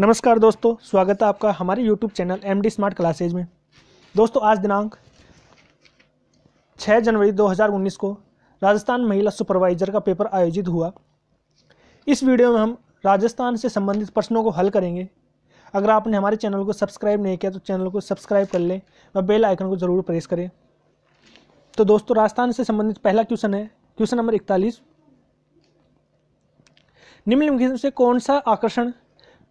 नमस्कार दोस्तों स्वागत है आपका हमारे YouTube channel M D smart classes में दोस्तों आज दिनांक 6 जनवरी 2019 को राजस्थान महिला सुपरवाइजर का पेपर आयोजित हुआ इस वीडियो में हम राजस्थान से संबंधित प्रश्नों को हल करेंगे अगर आपने हमारे चैनल को सब्सक्राइब नहीं किया तो चैनल को सब्सक्राइब कर लें व बेल आइकन को ज़रूर प्रेस करें तो दोस्तों राजस्थान से संबंधित पहला क्वेश्चन है क्वेश्चन नंबर इकतालीस निम्नलिखित से कौन सा आकर्षण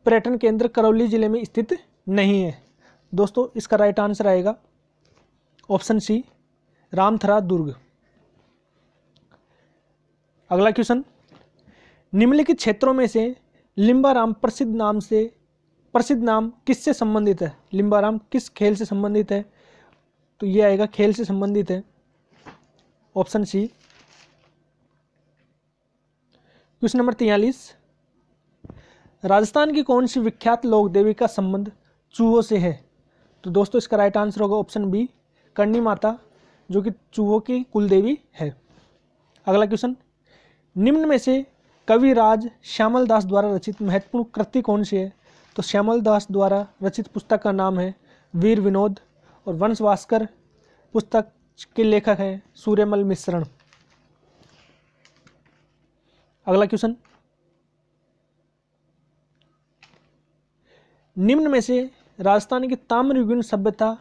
पर्यटन केंद्र करौली जिले में स्थित नहीं है दोस्तों इसका राइट आंसर आएगा ऑप्शन सी रामथरा दुर्ग अगला क्वेश्चन निम्नलिखित क्षेत्रों में से लिंबाराम प्रसिद्ध नाम से प्रसिद्ध नाम किससे संबंधित है लिंबाराम किस खेल से संबंधित है तो ये आएगा खेल से संबंधित है ऑप्शन सी क्वेश्चन नंबर तिहालीस राजस्थान की कौन सी विख्यात लोक देवी का संबंध चूहों से है तो दोस्तों इसका राइट आंसर होगा ऑप्शन बी करणी माता जो कि चूहों की कुल देवी है अगला क्वेश्चन निम्न में से कविराज श्यामल दास द्वारा रचित महत्वपूर्ण कृति कौन सी है तो श्यामल दास द्वारा रचित पुस्तक का नाम है वीर विनोद और वंश भास्कर पुस्तक के लेखक हैं सूर्यमल मिश्रण अगला क्वेश्चन निम्न में से राजस्थान की ताम्रयुगीन सभ्यता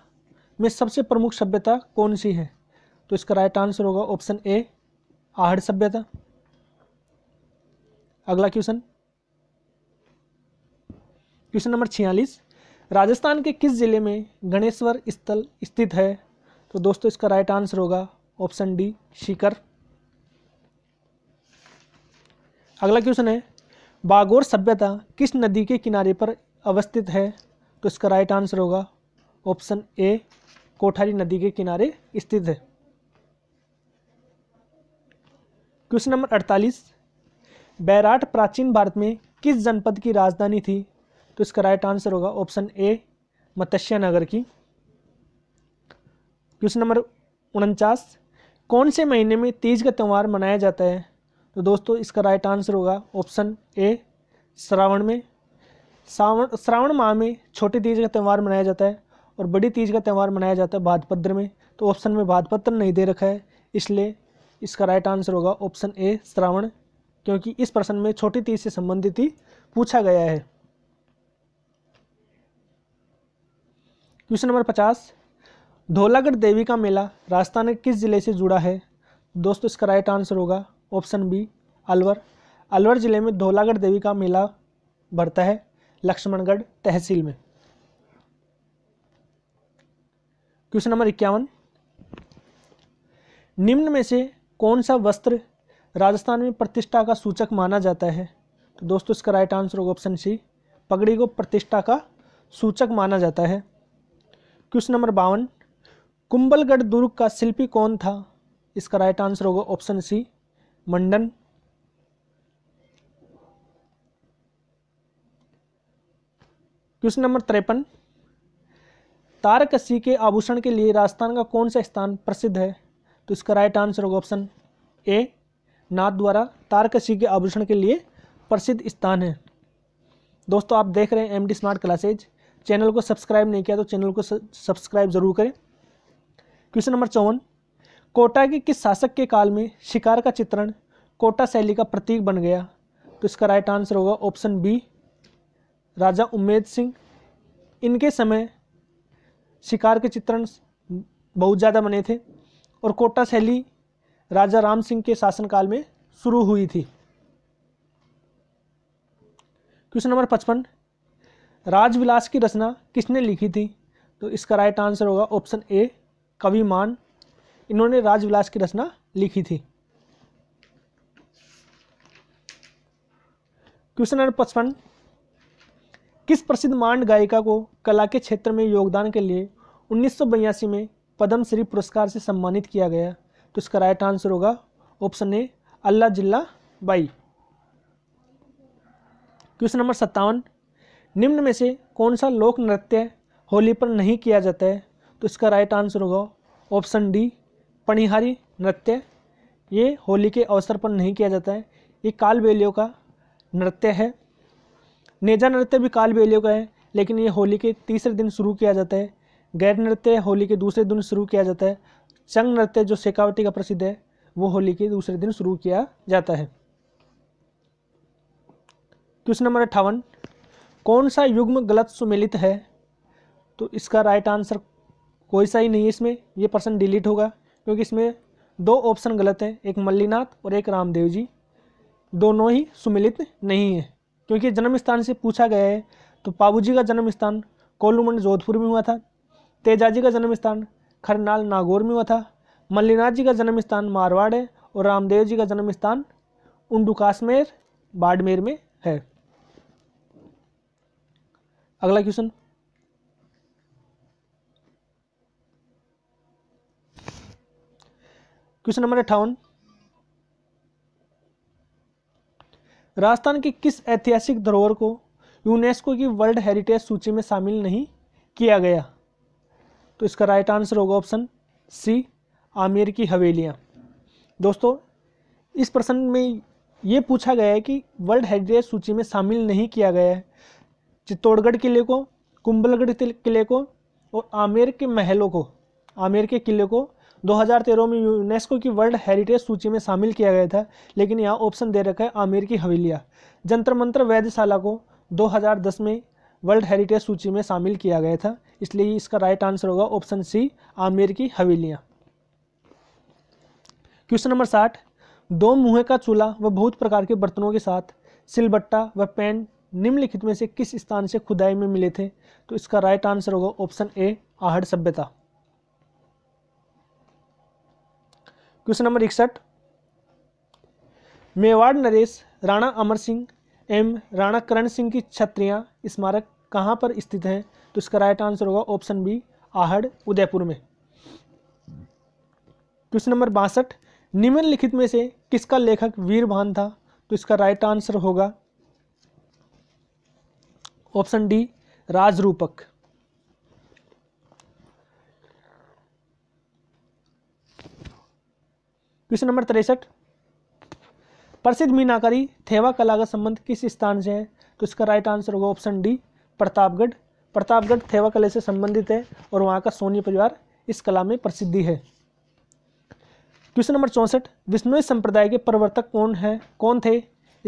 में सबसे प्रमुख सभ्यता कौन सी है तो इसका राइट आंसर होगा ऑप्शन ए आहड़ सभ्यता अगला क्वेश्चन क्वेश्चन नंबर छियालीस राजस्थान के किस जिले में गणेश्वर स्थल स्थित है तो दोस्तों इसका राइट आंसर होगा ऑप्शन डी शिकर अगला क्वेश्चन है बागोर सभ्यता किस नदी के किनारे पर अवस्थित है तो इसका राइट आंसर होगा ऑप्शन ए कोठारी नदी के किनारे स्थित है क्वेश्चन नंबर अड़तालीस बैराट प्राचीन भारत में किस जनपद की राजधानी थी तो इसका राइट आंसर होगा ऑप्शन ए मत्स्य नगर की क्वेश्चन नंबर उनचास कौन से महीने में तीज का त्यौहार मनाया जाता है तो दोस्तों इसका राइट आंसर होगा ऑप्शन ए श्रावण में सावन श्रावण माह में छोटी तीज का त्यौहार मनाया जाता है और बड़ी तीज का त्यौहार मनाया जाता है भादपत्र में तो ऑप्शन में बादपत्र नहीं दे रखा है इसलिए इसका राइट आंसर होगा ऑप्शन ए श्रावण क्योंकि इस प्रश्न में छोटी तीज से संबंधित ही पूछा गया है क्वेश्चन नंबर पचास धोलागढ़ देवी का मेला राजस्थान के किस जिले से जुड़ा है दोस्तों इसका राइट आंसर होगा ऑप्शन बी अलवर अलवर जिले में धोलागढ़ देवी का मेला भरता है लक्ष्मणगढ़ तहसील में क्वेश्चन नंबर इक्यावन निम्न में से कौन सा वस्त्र राजस्थान में प्रतिष्ठा का सूचक माना जाता है तो दोस्तों इसका राइट आंसर होगा ऑप्शन सी पगड़ी को प्रतिष्ठा का सूचक माना जाता है क्वेश्चन नंबर बावन कुंबलगढ़ दुर्ग का शिल्पी कौन था इसका राइट आंसर होगा option C Mandan question number तिरपन तारकसी के आभूषण के लिए राजस्थान का कौन सा स्थान प्रसिद्ध है तो इसका राइट आंसर होगा ऑप्शन ए नाथ द्वारा तारकसी के आभूषण के लिए प्रसिद्ध स्थान है दोस्तों आप देख रहे हैं M D smart classes channel को सब्सक्राइब नहीं किया तो चैनल को सब्सक्राइब जरूर करें क्वेश्चन नंबर चौवन कोटा के किस शासक के काल में शिकार का चित्रण कोटा शैली का प्रतीक बन गया तो इसका राइट आंसर होगा ऑप्शन बी राजा उम्मेद सिंह इनके समय शिकार के चित्रण बहुत ज़्यादा बने थे और कोटा शैली राजा राम सिंह के शासनकाल में शुरू हुई थी क्वेश्चन नंबर पचपन राजविलास की रचना किसने लिखी थी तो इसका राइट आंसर होगा ऑप्शन ए कवि मान इन्होंने राजविलास की रचना लिखी थी क्वेश्चन नंबर पचपन किस प्रसिद्ध मांड गायिका को कला के क्षेत्र में योगदान के लिए उन्नीस में पद्मश्री पुरस्कार से सम्मानित किया गया तो इसका राइट आंसर होगा option A Allah Jilla Bai question number सत्तावन निम्न में से कौन सा लोक नृत्य होली पर नहीं किया जाता है तो इसका राइट आंसर होगा ऑप्शन डी पणिहारी नृत्य ये होली के अवसर पर नहीं किया जाता है ये कालबेलियों का नृत्य है नेजा नृत्य भी काल बेलियों का है लेकिन ये होली के तीसरे दिन शुरू किया जाता है गैर नृत्य होली के दूसरे दिन शुरू किया जाता है चंग नृत्य जो शेखावटी का प्रसिद्ध है वो होली के दूसरे दिन शुरू किया जाता है क्वेश्चन नंबर अट्ठावन कौन सा युग्म गलत सुमेलित है तो इसका राइट आंसर कोई सा ही नहीं है इसमें ये पर्सन डिलीट होगा क्योंकि इसमें दो ऑप्शन गलत हैं एक मल्लीनाथ और एक रामदेव जी दोनों ही सुमिलित नहीं है क्योंकि जन्म स्थान से पूछा गया है तो जी का जन्म स्थान कोलूमंड जोधपुर में हुआ था तेजाजी का जन्म स्थान खरनाल नागौर में हुआ था मल्लीनाथ जी का जन्म स्थान मारवाड़ है और रामदेव जी का जन्म स्थान उंडू काश्मेर बाड़मेर में है अगला क्वेश्चन क्वेश्चन नंबर अट्ठावन राजस्थान के किस ऐतिहासिक धरोहर को यूनेस्को की वर्ल्ड हेरिटेज सूची में शामिल नहीं किया गया तो इसका राइट आंसर होगा ऑप्शन सी आमेर की हवेलियाँ दोस्तों इस प्रश्न में ये पूछा गया है कि वर्ल्ड हेरिटेज सूची में शामिल नहीं किया गया है चित्तौड़गढ़ किले को कुंभलगढ़ किले को और आमेर के महलों को आमेर के किले को 2013 में यूनेस्को की वर्ल्ड हेरिटेज सूची में शामिल किया गया था लेकिन यहाँ ऑप्शन दे रखा है आमिर की हवेलिया जंतर मंत्र वैधशाला को 2010 में वर्ल्ड हेरिटेज सूची में शामिल किया गया था इसलिए इसका राइट आंसर होगा ऑप्शन सी आमिर की हवेलियाँ क्वेश्चन नंबर साठ दो मुँह का चूल्हा व बहुत प्रकार के बर्तनों के साथ सिलबट्टा व पेन निम्नलिखित में से किस स्थान से खुदाई में मिले थे तो इसका राइट आंसर होगा ऑप्शन ए आहड़ सभ्यता क्वेश्चन नंबर इकसठ मेवाड़ नरेश राणा अमर सिंह एम राणा करण सिंह की छत्रियां स्मारक कहां पर स्थित है तो इसका राइट आंसर होगा ऑप्शन बी आहड़ उदयपुर में क्वेश्चन नंबर बासठ निम्नलिखित में से किसका लेखक वीरभान था तो इसका राइट आंसर होगा option D Rajroopak question number तिरसठ प्रसिद्ध मीनाकारी थेवा कला का संबंध किस स्थान से है तो इसका राइट आंसर होगा ऑप्शन डी प्रतापगढ़ प्रतापगढ़ थेवा कले से संबंधित है और वहाँ का सोनी परिवार इस कला में प्रसिद्धि है क्वेश्चन नंबर चौंसठ विष्णु संप्रदाय के प्रवर्तक कौन है कौन थे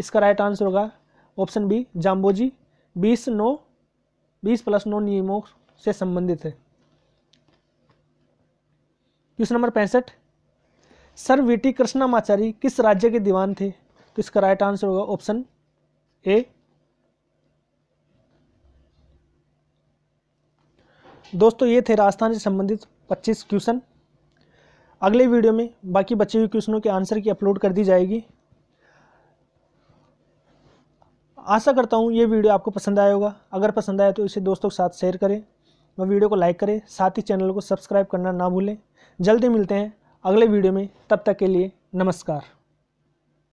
इसका राइट आंसर होगा ऑप्शन बी जाम्बोजी बीस नो बीस प्लस नो नियमों से संबंधित है क्वेश्चन नंबर पैंसठ सर वी टी कृष्णमाचारी किस राज्य के दीवान थे तो इसका राइट आंसर होगा ऑप्शन ए दोस्तों ये थे राजस्थान से संबंधित 25 क्वेश्चन अगले वीडियो में बाकी बचे हुए क्वेश्चनों के आंसर की अपलोड कर दी जाएगी आशा करता हूँ ये वीडियो आपको पसंद आया होगा अगर पसंद आया तो इसे दोस्तों के साथ शेयर करें व वीडियो को लाइक करें साथ ही चैनल को सब्सक्राइब करना ना भूलें जल्दी मिलते हैं अगले वीडियो में तब तक के लिए नमस्कार